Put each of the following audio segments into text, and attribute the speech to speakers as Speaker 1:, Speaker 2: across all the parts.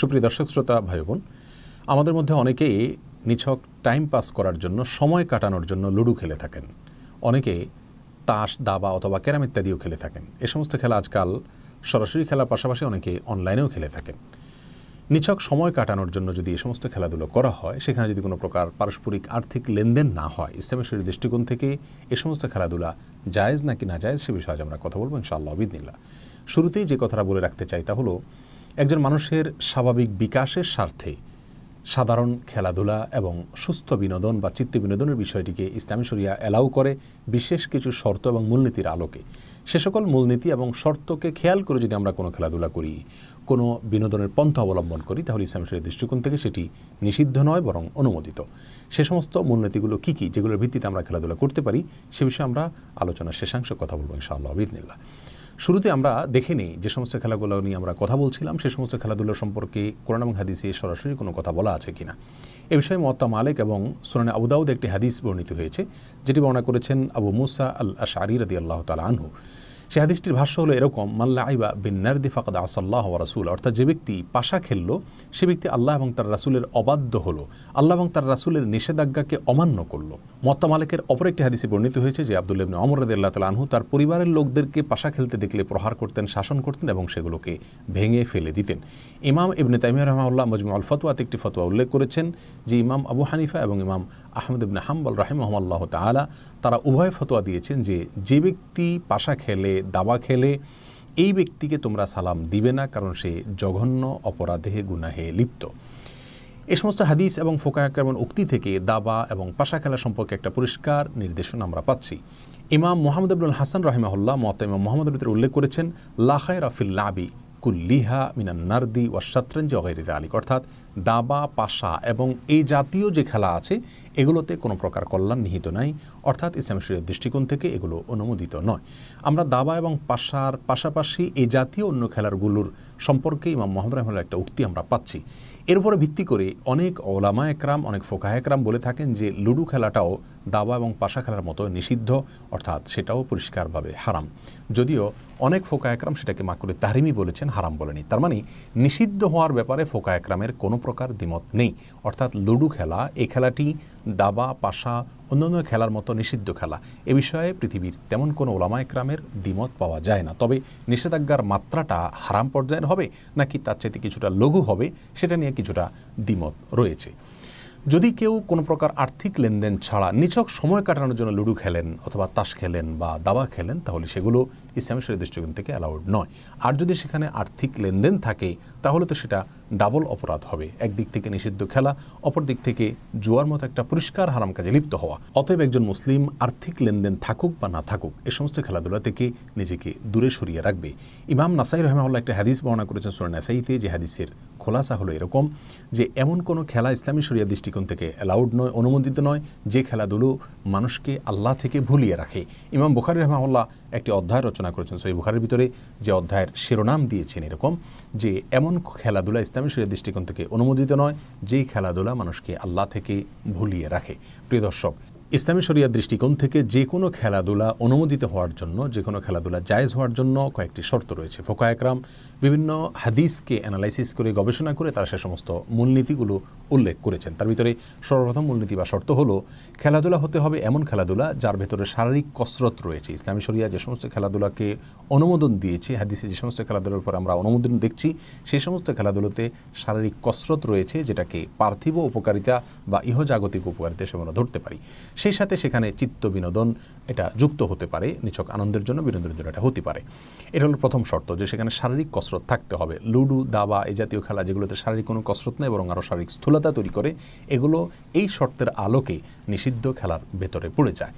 Speaker 1: সুপ্রিয় দর্শক শ্রোতা ভাই বোন আমাদের মধ্যে অনেকেই নিছক টাইম পাস করার জন্য সময় কাটানোর জন্য লুডু খেলে থাকেন অনেকে তাস দাবা অথবা ক্যারাম ইত্যাদিও খেলে থাকেন এ সমস্ত খেলা আজকাল সরাসরি খেলার পাশাপাশি অনেকে অনলাইনেও খেলে থাকেন নিছক সময় কাটানোর জন্য যদি এই সমস্ত খেলাধুলো করা হয় সেখানে যদি কোনো প্রকার পারস্পরিক আর্থিক লেনদেন না হয় ইসলামের শরীর দৃষ্টিকোণ থেকে এ সমস্ত খেলাধুলা জায়েজ নাকি না জায়েজ সে বিষয়ে আমরা কথা বলবো ইনশাআল্লাহ বিদিনিল্লা শুরুতেই যে কথাটা বলে রাখতে চাই তা হলো একজন মানুষের স্বাভাবিক বিকাশের স্বার্থে সাধারণ খেলাধুলা এবং সুস্থ বিনোদন বা চিত্ত বিনোদনের বিষয়টিকে ইসলামী শরিয়া অ্যালাউ করে বিশেষ কিছু শর্ত এবং মূলনীতির আলোকে সে সকল মূলনীতি এবং শর্তকে খেয়াল করে যদি আমরা কোনো খেলাধুলা করি কোনো বিনোদনের পন্থা অবলম্বন করি তাহলে ইসলামী শরিয়ার দৃষ্টিকোণ থেকে সেটি নিষিদ্ধ নয় বরং অনুমোদিত সে সমস্ত মূলনীতিগুলো কী কী যেগুলোর ভিত্তিতে আমরা খেলাধুলা করতে পারি সে বিষয়ে আমরা আলোচনার শেষাংশ কথা বলবো ইনশাআল্লাহ বিদিনিল্লা শুরুতে আমরা দেখে নিই যে সমস্ত খেলাগুলো নিয়ে আমরা কথা বলছিলাম সে সমস্ত খেলাধুলো সম্পর্কে কোরআন এবং হাদিসে সরাসরি কোনো কথা বলা আছে কিনা এ বিষয়ে মত্তা মালেক এবং সুনানে আবুদাউদ একটি হাদিস বর্ণিত হয়েছে যেটি বর্ণনা করেছেন আবু মুসা আল আশারি রদি আল্লাহ তালা আনহু সে হাদিসটির ভাষ্য হলো এরকম মাল্লা আইবা নারদি ফাকাদ আসাল্লাহ রাসুল অর্থাৎ যে ব্যক্তি পাশা খেললো সে ব্যক্তি আল্লাহ এবং তার রাসুলের অবাধ্য হলো আল্লাহ এবং তার রাসুলের নিষেধাজ্ঞাকে অমান্য করলো মত্তা মালিকের অপর একটি হাদিসে বর্ণিত হয়েছে যে আব্দুল ইবনে অমরদ আল্লাহ তাল আনহু তার পরিবারের লোকদেরকে পাশা খেলতে দেখলে প্রহার করতেন শাসন করতেন এবং সেগুলোকে ভেঙে ফেলে দিতেন ইমাম ইবনে তাইমিয়া রহমাউল্লাহ মজমু আল ফতোয়াতে একটি ফতোয়া উল্লেখ করেছেন যে ইমাম আবু হানিফা এবং ইমাম আহমদ ইবনা হাম্বাল রাহিমহমাল্লাহ তালা তারা উভয় ফতোয়া দিয়েছেন যে যে ব্যক্তি পাশা খেলে দাবা খেলে এই ব্যক্তিকে তোমরা সালাম দিবে না কারণ সে জঘন্য অপরাধে গুনাহে লিপ্ত এ সমস্ত হাদিস এবং ফোকায়াকরমন উক্তি থেকে দাবা এবং পাশা খেলা সম্পর্কে একটা পরিষ্কার নির্দেশনা আমরা পাচ্ছি ইমাম মোহাম্মদ আবুল হাসান রহিমাহুল্লাহ মত ইমাম মোহাম্মদ উল্লেখ করেছেন লাহায় রাফিল্লাবি কুল্লিহা মিনান নার্দি ওয়া শতরঞ্জ অগৈরিদা আলিক অর্থাৎ দাবা পাশা এবং এই জাতীয় যে খেলা আছে এগুলোতে কোনো প্রকার কল্যাণ নিহিত নাই অর্থাৎ ইসলাম শরীরের দৃষ্টিকোণ থেকে এগুলো অনুমোদিত নয় আমরা দাবা এবং পাশার পাশাপাশি এই জাতীয় অন্য খেলারগুলোর সম্পর্কে ইমাম মোহাম্মদ রহমানের একটা উক্তি আমরা পাচ্ছি এর উপরে ভিত্তি করে অনেক ওলামা একরাম অনেক ফোকাহ একরাম বলে থাকেন যে লুডু খেলাটাও দাবা এবং পাশা খেলার মতো নিষিদ্ধ অর্থাৎ সেটাও পরিষ্কারভাবে হারাম যদিও অনেক ফোকা একরাম সেটাকে মাকুরে তাহরিমি বলেছেন হারাম বলেনি তার মানে নিষিদ্ধ হওয়ার ব্যাপারে ফোকা একরামের কোনো প্রকার দ্বিমত নেই অর্থাৎ লুডু খেলা এ খেলাটি দাবা পাশা অন্যান্য খেলার মতো নিষিদ্ধ খেলা এ বিষয়ে পৃথিবীর তেমন কোনো ওলামা একরামের দ্বিমত পাওয়া যায় না তবে নিষেধাজ্ঞার মাত্রাটা হারাম পর্যায়ের হবে নাকি তার চাইতে কিছুটা লঘু হবে সেটা নিয়ে কিছুটা দ্বিমত রয়েছে যদি কেউ কোনো প্রকার আর্থিক লেনদেন ছাড়া নিছক সময় কাটানোর জন্য লুডু খেলেন অথবা তাস খেলেন বা দাবা খেলেন তাহলে সেগুলো ইসলামের সেই দৃষ্টিকোণ থেকে অ্যালাউড নয় আর যদি সেখানে আর্থিক লেনদেন থাকে তাহলে তো সেটা ডাবল অপরাধ হবে একদিক থেকে নিষিদ্ধ খেলা অপর দিক থেকে জুয়ার মতো একটা পরিষ্কার হারাম কাজে লিপ্ত হওয়া অতএব একজন মুসলিম আর্থিক লেনদেন থাকুক বা না থাকুক এ সমস্ত খেলাধুলা থেকে নিজেকে দূরে সরিয়ে রাখবে ইমাম নাসাই রহমাউল্লাহ একটা হাদিস বর্ণনা করেছেন সোনা নাসাইতে যে হাদিসের খোলাসা হলো এরকম যে এমন কোনো খেলা ইসলামী শরিয়া দৃষ্টিকোণ থেকে অ্যালাউড নয় অনুমোদিত নয় যে খেলাধুলো মানুষকে আল্লাহ থেকে ভুলিয়ে রাখে ইমাম বুখারি রহমাউল্লাহ একটি অধ্যায় আলোচনা করেছেন সহি বুখারের ভিতরে যে অধ্যায়ের শিরোনাম দিয়েছেন এরকম যে এমন খেলাধুলা ইসলামী শরীর দৃষ্টিকোণ থেকে অনুমোদিত নয় যেই খেলাধুলা মানুষকে আল্লাহ থেকে ভুলিয়ে রাখে প্রিয় দর্শক ইসলামী শরিয়ার দৃষ্টিকোণ থেকে যে কোনো খেলাধুলা অনুমোদিত হওয়ার জন্য যে কোনো খেলাধুলা জায়েজ হওয়ার জন্য কয়েকটি শর্ত রয়েছে ফোকা একরাম বিভিন্ন হাদিসকে অ্যানালাইসিস করে গবেষণা করে তারা সে সমস্ত মূলনীতিগুলো উল্লেখ করেছেন তার ভিতরে সর্বপ্রথম মূলনীতি বা শর্ত হলো খেলাধুলা হতে হবে এমন খেলাধুলা যার ভেতরে শারীরিক কসরত রয়েছে ইসলামী শরিয়া যে সমস্ত খেলাধুলাকে অনুমোদন দিয়েছে হাদিসে যে সমস্ত খেলাধুলার উপর আমরা অনুমোদন দেখছি সেই সমস্ত খেলাধুলোতে শারীরিক কসরত রয়েছে যেটাকে পার্থিব উপকারিতা বা ইহজাগতিক উপকারিতা সে আমরা ধরতে পারি সেই সাথে সেখানে চিত্ত বিনোদন এটা যুক্ত হতে পারে নিছক আনন্দের জন্য বিনোদনের জন্য এটা হতে পারে এটা হলো প্রথম শর্ত যে সেখানে শারীরিক কসরত থাকতে হবে লুডু দাবা এই জাতীয় খেলা যেগুলোতে শারীরিক কোনো কসরত নেই বরং আরও শারীরিক স্থূল প্রতিকূলতা তৈরি করে এগুলো এই শর্তের আলোকে নিষিদ্ধ খেলার ভেতরে পড়ে যায়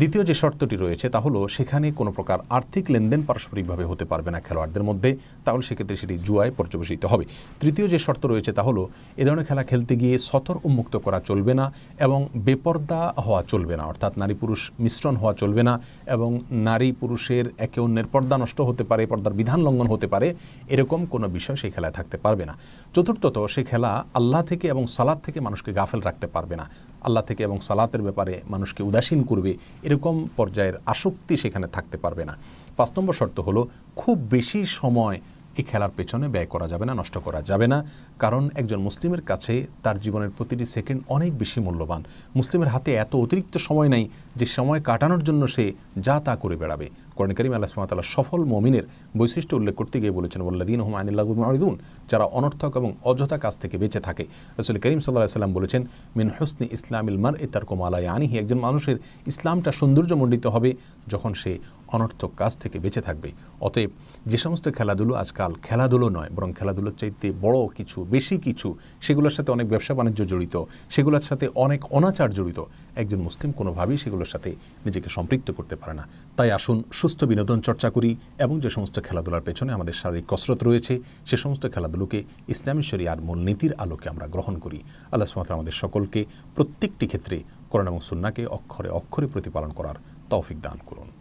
Speaker 1: দ্বিতীয় যে শর্তটি রয়েছে তা হলো সেখানে কোনো প্রকার আর্থিক লেনদেন পারস্পরিকভাবে হতে পারবে না খেলোয়াড়দের মধ্যে তাহলে সেক্ষেত্রে সেটি জুয়ায় পর্যবেসিত হবে তৃতীয় যে শর্ত রয়েছে তা হলো এ ধরনের খেলা খেলতে গিয়ে সতর উন্মুক্ত করা চলবে না এবং বেপর্দা হওয়া চলবে না অর্থাৎ নারী পুরুষ মিশ্রণ হওয়া চলবে না এবং নারী পুরুষের একে অন্যের পর্দা নষ্ট হতে পারে পর্দার বিধান লঙ্ঘন হতে পারে এরকম কোনো বিষয় সেই খেলায় থাকতে পারবে না চতুর্থত সে খেলা আল্লাহ থেকে এবং সালাদ থেকে মানুষকে গাফেল রাখতে পারবে না আল্লাহ থেকে এবং সালাতের ব্যাপারে মানুষকে উদাসীন করবে এরকম পর্যায়ের আসক্তি সেখানে থাকতে পারবে না পাঁচ নম্বর শর্ত হলো খুব বেশি সময় এই খেলার পেছনে ব্যয় করা যাবে না নষ্ট করা যাবে না কারণ একজন মুসলিমের কাছে তার জীবনের প্রতিটি সেকেন্ড অনেক বেশি মূল্যবান মুসলিমের হাতে এত অতিরিক্ত সময় নাই যে সময় কাটানোর জন্য সে যা তা করে বেড়াবে কোরআন করিম আল্লাহ সফল মমিনের বৈশিষ্ট্য উল্লেখ করতে গিয়ে বলেছেন বল্লাদিন হুম আরিদুন যারা অনর্থক এবং অযথা কাছ থেকে বেঁচে থাকে আসলে করিম সাল্লাহ সাল্লাম বলেছেন মিন হোসনি ইসলাম মার এ তার কোমালায় আনিহি একজন মানুষের ইসলামটা সৌন্দর্যমণ্ডিত হবে যখন সে অনর্থক কাজ থেকে বেঁচে থাকবে অতএব যে সমস্ত খেলাধুলো আজকাল খেলাধুলো নয় বরং খেলাধুলোর চাইতে বড় কিছু বেশি কিছু সেগুলোর সাথে অনেক ব্যবসা বাণিজ্য জড়িত সেগুলোর সাথে অনেক অনাচার জড়িত একজন মুসলিম কোনোভাবেই সেগুলোর সাথে নিজেকে সম্পৃক্ত করতে পারে না তাই আসুন সুস্থ বিনোদন চর্চা করি এবং যে সমস্ত খেলাধুলার পেছনে আমাদের শারীরিক কসরত রয়েছে সে সমস্ত খেলাধুলোকে ইসলামী শরিয়ার মূলনীতির আলোকে আমরা গ্রহণ করি আল্লাহ সুমাত আমাদের সকলকে প্রত্যেকটি ক্ষেত্রে করোনা এবং সুন্নাকে অক্ষরে অক্ষরে প্রতিপালন করার তৌফিক দান করুন